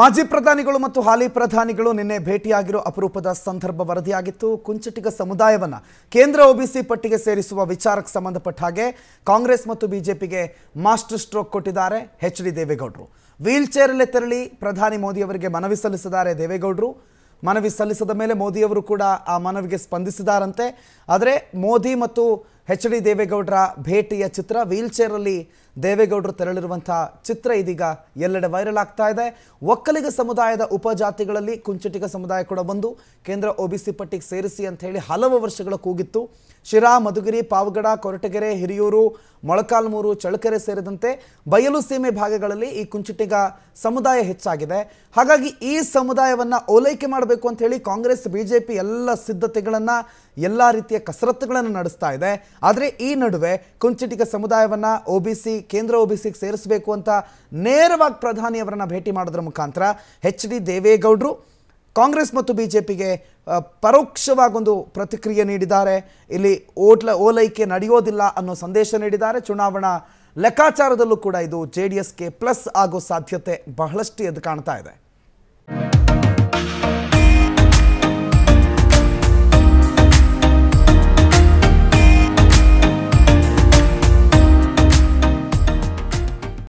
ಮಾಜಿ ಪ್ರಧಾನಿಗಳು ಮತ್ತು ಹಾಲಿ ಪ್ರಧಾನಿಗಳು ನಿನ್ನೆ ಭೇಟಿಯಾಗಿರೋ ಅಪರೂಪದ ಸಂದರ್ಭ ವರದಿಯಾಗಿತ್ತು ಕುಂಚಟಿಗ ಸಮುದಾಯವನ್ನು ಕೇಂದ್ರ ಒಬಿಸಿ ಪಟ್ಟಿಗೆ ಸೇರಿಸುವ ವಿಚಾರಕ್ಕೆ ಸಂಬಂಧಪಟ್ಟ ಹಾಗೆ ಕಾಂಗ್ರೆಸ್ ಮತ್ತು ಬಿಜೆಪಿಗೆ ಮಾಸ್ಟರ್ ಸ್ಟ್ರೋಕ್ ಕೊಟ್ಟಿದ್ದಾರೆ ಎಚ್ ಡಿ ದೇವೇಗೌಡರು ವೀಲ್ ತೆರಳಿ ಪ್ರಧಾನಿ ಮೋದಿಯವರಿಗೆ ಮನವಿ ಸಲ್ಲಿಸಿದ್ದಾರೆ ದೇವೇಗೌಡರು ಮನವಿ ಸಲ್ಲಿಸಿದ ಮೇಲೆ ಮೋದಿಯವರು ಕೂಡ ಆ ಮನವಿಗೆ ಸ್ಪಂದಿಸಿದಾರಂತೆ ಆದರೆ ಮೋದಿ ಮತ್ತು ಹೆಚ್ ಡಿ ದೇವೇಗೌಡರ ಭೇಟಿಯ ಚಿತ್ರ ವೀಲ್ಚೇರಲ್ಲಿ ದೇವೇಗೌಡರು ತೆರಳಿರುವಂಥ ಚಿತ್ರ ಇದೀಗ ಎಲ್ಲೆಡೆ ವೈರಲ್ ಆಗ್ತಾ ಇದೆ ಒಕ್ಕಲಿಗ ಸಮುದಾಯದ ಉಪಜಾತಿಗಳಲ್ಲಿ ಕುಂಚಿಟಿಗ ಸಮುದಾಯ ಕೂಡ ಬಂದು ಕೇಂದ್ರ ಸಿ ಪಟ್ಟಿಗೆ ಸೇರಿಸಿ ಅಂತ ಹೇಳಿ ಹಲವು ವರ್ಷಗಳ ಕೂಗಿತ್ತು ಶಿರಾ ಮಧುಗಿರಿ ಪಾವಗಡ ಕೊರಟಗೆರೆ ಹಿರಿಯೂರು ಮೊಳಕಾಲ್ಮೂರು ಚಳಕೆರೆ ಸೇರಿದಂತೆ ಬಯಲು ಸೀಮೆ ಭಾಗಗಳಲ್ಲಿ ಈ ಕುಂಚಿಟಿಗ ಸಮುದಾಯ ಹೆಚ್ಚಾಗಿದೆ ಹಾಗಾಗಿ ಈ ಸಮುದಾಯವನ್ನು ಓಲೈಕೆ ಮಾಡಬೇಕು ಅಂತ ಹೇಳಿ ಕಾಂಗ್ರೆಸ್ ಬಿಜೆಪಿ ಎಲ್ಲ ಸಿದ್ಧತೆಗಳನ್ನು ಎಲ್ಲ ರೀತಿಯ ಕಸರತ್ತುಗಳನ್ನು ನಡೆಸ್ತಾ ಇದೆ ಆದರೆ ಈ ನಡುವೆ ಕುಂಚಿಟಿಗ ಸಮುದಾಯವನ್ನು ಒ ಬಿ ಸಿ ಕೇಂದ್ರ ಒ ಬಿ ಸಿಗೆ ಸೇರಿಸಬೇಕು ಅಂತ ನೇರವಾಗಿ ಪ್ರಧಾನಿಯವರನ್ನು ಭೇಟಿ ಮಾಡೋದ್ರ ಮುಖಾಂತರ ಎಚ್ ಡಿ ದೇವೇಗೌಡರು ಕಾಂಗ್ರೆಸ್ ಮತ್ತು ಬಿ ಜೆ ಪಿಗೆ ಪರೋಕ್ಷವಾಗೊಂದು ಪ್ರತಿಕ್ರಿಯೆ ನೀಡಿದ್ದಾರೆ ಇಲ್ಲಿ ಓಟ್ಲ ಓಲೈಕೆ ನಡೆಯೋದಿಲ್ಲ ಅನ್ನೋ ಸಂದೇಶ ನೀಡಿದ್ದಾರೆ ಚುನಾವಣಾ ಲೆಕ್ಕಾಚಾರದಲ್ಲೂ ಕೂಡ ಇದು ಜೆ ಡಿ ಎಸ್ಗೆ ಪ್ಲಸ್ ಆಗೋ ಸಾಧ್ಯತೆ ಬಹಳಷ್ಟು ಎದ್ದು ಕಾಣ್ತಾ ಇದೆ